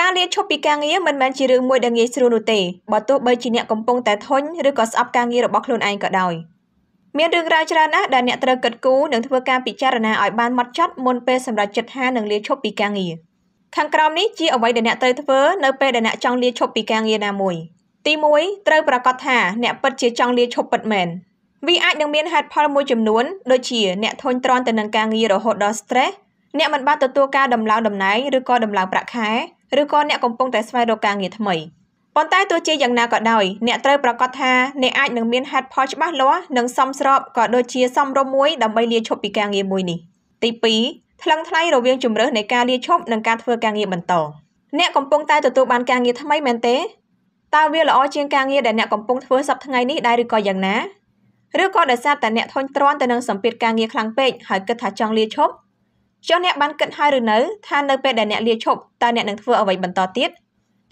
ការលាឈប់ពីការងារមិនមែនជារឿងមួយដែលងាយស្រួលនោះទេបើទោះបីជាអ្នកកំពុងតែធុញឬក៏ស្អប់ការងាររបស់ខ្លួនឯងក៏ដោយមានរឿងរ៉ាវច្រើនណាស់ដែលអ្នកត្រូវគិតគូរនិងធ្វើការពិចារណាឲ្យបានម៉ត់ចត់មុនពេលសម្រេចចិត្តហានឹងលាឈប់ពីការងារខាងក្រោមនេះជាអ្វីដែលអ្នកត្រូវធ្វើ នៅពេលដែលអ្នកចង់លាឈប់ពីការងារណាមួយទី1ត្រូវប្រាកដថាអ្នកពិតជាចង់លាឈប់ពិតមែនវាអាចនឹងមានហេតុផលមួយចំនួនដូចជាអ្នកធុញទ្រាន់ទៅនឹងការងាររហូតដល់ stress អ្នកមិនបានទទួលការដំឡើងតំណែងឬក៏ដំឡើងប្រាក់ខែឬក៏អ្នកកំពុងតែស្វែងរកការងារថ្មីប៉ុន្តែទោះជាយ៉ាងណាក៏ដោយអ្នកត្រូវប្រកាសថាអ្នកអាចនឹងមានហេតុផលច្បាស់លាស់និងសមស្របក៏ដូចជា សមរម្យមួយដើម្បីលាឈប់ពីការងារមួយនេះទី2ថ្លឹងថ្លែងរវាងជំរើសនៃការលាឈប់និងការធ្វើការងារបន្តអ្នកកំពុងតែទទួលបានការងារថ្មីមែនទេតើវាល្អជាងការងារដែលអ្នកកំពុងធ្វើសប្តាហ៍ថ្ងៃនេះដែរឬក៏យ៉ាងណាឬក៏ដោយសារតែអ្នកធុញទ្រាន់ទៅនឹងសម្ពាធការងារខ្លាំងពេកហើយគិតថាចង់លាឈប់ចុះអ្នកបានគិតហើយឬនៅថានៅពេលដែលអ្នកលាឈប់តើអ្នកនឹងធ្វើអ្វីបន្តទៀត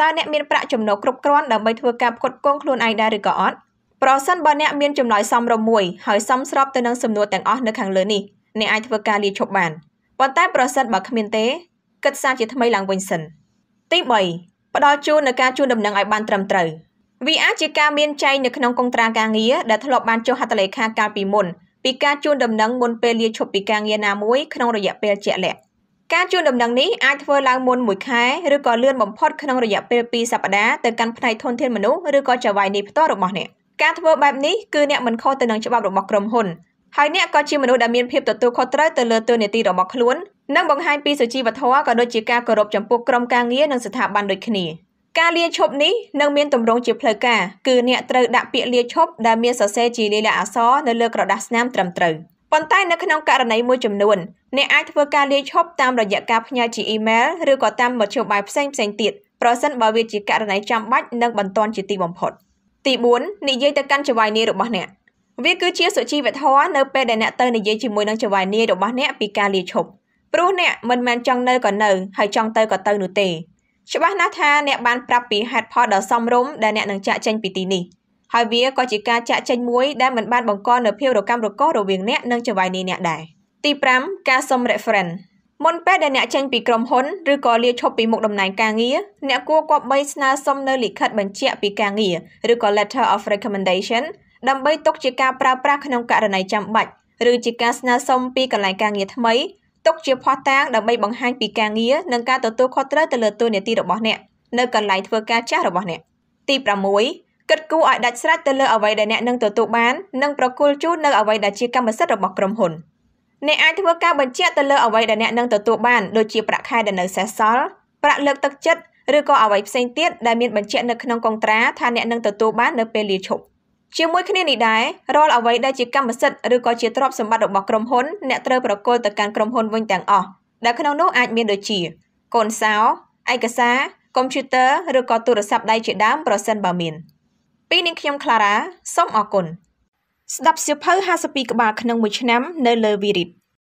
តើអ្នកមានប្រាក់ចំណូលគ្រប់គ្រាន់ដើម្បីធ្វើការផ្គត់ផ្គង់ខ្លួនឯងដែរឬក៏អត់ប្រសិនបើអ្នកមានចំណុចសមរម្យមួយហើយសមស្របទៅនឹងសំណួរទាំងអស់នៅខាងលើនេះអ្នកអាចធ្វើការលាឈប់បានប៉ុន្តែប្រសិនបើគ្មានទេគិតសារជាថ្មីឡើងវិញសិនទី3ផ្ដល់ជូននៅការជូនដំណឹងឲ្យបានត្រឹមត្រូវវាអាចជាការមានចែងនៅក្នុងកុងត្រាការងារដែលធ្លាប់បានចុះហត្ថលេខាកាលពីមុនពីការជូនដំណឹងមុនពេលលាឈប់ពីការងារណាមួយក្នុងរយៈពេលជាក់លាក់ការជូនដំណឹងនេះអាចធ្វើឡើងមុនមួយខែឬក៏លឿនបំផុតក្នុងរយៈពេល2សប្តាហ៍ទៅកាន់ផ្នែកធនធានមនុស្សឬក៏ចៅហ្វាយនីផ្ទាល់របស់អ្នកការធ្វើបែបនេះគឺអ្នកមិនខុសទៅនឹងច្បាប់របស់ក្រុមហ៊ុនហើយអ្នកក៏ជាមនុស្សដែលមានភាពទទួលខុសត្រូវទៅលើតួនាទីរបស់ខ្លួននិងបង្ហាញពីសុជីវធម៌ក៏ដូចជាការគោរពចំពោះក្រុមការងារនិងស្ថាប័នដូចគ្នា។ការលាឈប់នេះនឹងមានទម្រង់ជាផ្លូវការគឺអ្នកត្រូវដាក់ពាក្យលាឈប់ដែលមានសរសេរជាលាយលក្ខណ៍អក្សរនៅលើក្រដាសស្នាមត្រឹមត្រូវប៉ុន្តែនៅក្នុងករណីមួយចំនួនអ្នកអាចធ្វើការលាឈប់តាមរយៈការផ្ញើជាអ៊ីមែលឬក៏តាមមធ្យោបាយផ្សេងផ្សេងទៀតប្រសិនបើវាជាករណីចាំបាច់និងបន្ទាន់ជាទីបំផុតទី4និយាយទៅកាន់ចៅហ្វាយនីរបស់អ្នកវាគឺជាសុជីវធម៌នៅពេលដែលអ្នកទៅនិយាយជាមួយនឹងចៅហ្វាយនីរបស់អ្នកពីការលាឈប់ព្រោះអ្នកមិនមែនចង់នៅក៏នៅហើយចង់ទៅក៏ទៅនោះទេច្បាស់ណាស់ថាអ្នកបានប្រាប់ពីហេតុផលដ៏សមរម្យដែលអ្នកនឹងចាក់ចេញពីទីនេះហើយវាក៏ជាការចាក់ចេញមួយដែលមិនបានបង្កនៅភាពរកាំរកូសរវាងអ្នកនិងចវាយនីអ្នកដែរទី5ការសុំ reference មុនពេលដែលអ្នកចេញពីក្រុមហ៊ុនឬក៏លាឈប់ពីមុខតំណែងការងារអ្នកគួរគប្បីស្នើសុំនៅលិខិតបញ្ជាក់ពីការងារឬក៏ letter of recommendation ដើម្បីទុកជាការប្រើប្រាស់ក្នុងករណីចាំបាច់ឬជាការស្នើសុំពីកន្លែងការងារថ្មីទុកជាភស្តុតាងដើម្បីបង្ហាញពីការងារនិងការទទួលខុសត្រូវទៅលើតួនាទីរបស់អ្នកនៅកន្លែងធ្វើការចាស់របស់អ្នកទី6គិតគូរឲ្យដាច់ស្រេចទៅលើអ្វីដែលអ្នកនឹងទទួលបាននិងប្រគល់ជូននៅអ្វីដែលជាកម្មសិទ្ធិរបស់ក្រុមហ៊ុនអ្នកអាចធ្វើការបញ្ជាក់ទៅលើអ្វីដែលអ្នកនឹងទទួលបានដូចជាប្រាក់ខែដែលនៅសេសសល់ប្រាក់លើកទឹកចិត្តឬក៏អ្វីផ្សេងទៀតដែលមានបញ្ជាក់នៅក្នុងកុងត្រាថាអ្នកនឹងទទួលបាននៅពេលលាឈប់ជាមួយគ្នានេះដែររាល់អ្វីដែលជាកម្មសិទ្ធិឬក៏ជាទ្រព្យសម្បត្តិរបស់ក្រុមហ៊ុនអ្នកត្រូវប្រគល់ទៅកាន់ក្រុមហ៊ុនវិញទាំងអស់ដែលក្នុងនោះអាចមានដូចជាកូនសោឯកសារកុំព្យូទ័រឬក៏ទូរស័ព្ទដៃជាដើមប្រសិនបើមាន ពីនាងខ្ញុំខ្លារ៉ាសូមអរគុណស្ដាប់សៀវភៅ52ក្បាលក្នុងមួយឆ្នាំនៅលើ Virit